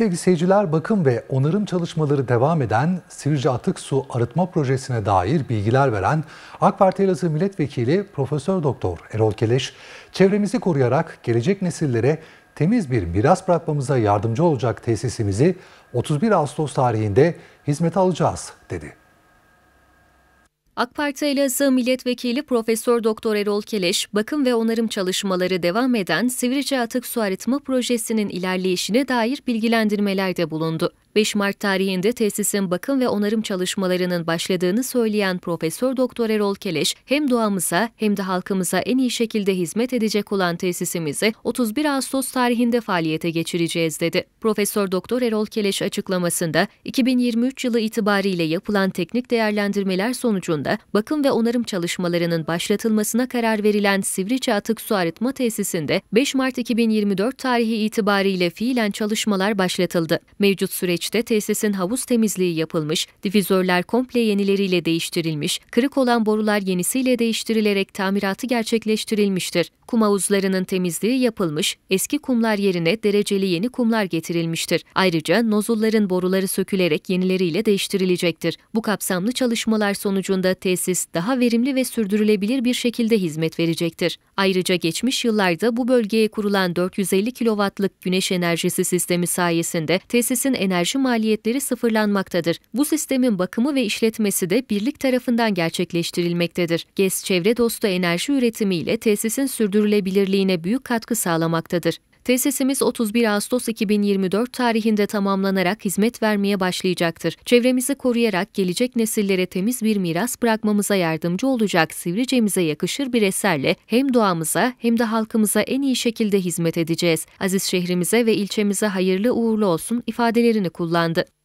Sevgili seyirciler, bakım ve onarım çalışmaları devam eden Sivrice Atık Su Arıtma Projesi'ne dair bilgiler veren AK Parti Elazığ Milletvekili Profesör Doktor Erol Keleş, çevremizi koruyarak gelecek nesillere temiz bir miras bırakmamıza yardımcı olacak tesisimizi 31 Ağustos tarihinde hizmete alacağız dedi. AK Parti Elazığ Milletvekili Profesör Doktor Erol Keleş, bakım ve onarım çalışmaları devam eden Sivrice Atık Su Arıtma Projesi'nin ilerleyişine dair bilgilendirmelerde bulundu. 5 Mart tarihinde tesisin bakım ve onarım çalışmalarının başladığını söyleyen Profesör Doktor Erol Keleş, hem doğamıza hem de halkımıza en iyi şekilde hizmet edecek olan tesisimizi 31 Ağustos tarihinde faaliyete geçireceğiz dedi. Profesör Doktor Erol Keleş açıklamasında 2023 yılı itibariyle yapılan teknik değerlendirmeler sonucunda bakım ve onarım çalışmalarının başlatılmasına karar verilen Sivrice Atık Su Arıtma Tesisi'nde 5 Mart 2024 tarihi itibariyle fiilen çalışmalar başlatıldı. Mevcut süreç süreçte tesisin havuz temizliği yapılmış, difüzörler komple yenileriyle değiştirilmiş, kırık olan borular yenisiyle değiştirilerek tamiratı gerçekleştirilmiştir. Kum havuzlarının temizliği yapılmış, eski kumlar yerine dereceli yeni kumlar getirilmiştir. Ayrıca nozulların boruları sökülerek yenileriyle değiştirilecektir. Bu kapsamlı çalışmalar sonucunda tesis daha verimli ve sürdürülebilir bir şekilde hizmet verecektir. Ayrıca geçmiş yıllarda bu bölgeye kurulan 450 kW'lık güneş enerjisi sistemi sayesinde tesisin enerji karşı maliyetleri sıfırlanmaktadır. Bu sistemin bakımı ve işletmesi de birlik tarafından gerçekleştirilmektedir. GES çevre dostu enerji üretimi ile tesisin sürdürülebilirliğine büyük katkı sağlamaktadır. Tesisimiz 31 Ağustos 2024 tarihinde tamamlanarak hizmet vermeye başlayacaktır. Çevremizi koruyarak gelecek nesillere temiz bir miras bırakmamıza yardımcı olacak Sivrice'mize yakışır bir eserle hem doğamıza hem de halkımıza en iyi şekilde hizmet edeceğiz. Aziz şehrimize ve ilçemize hayırlı uğurlu olsun ifadelerini kullandı.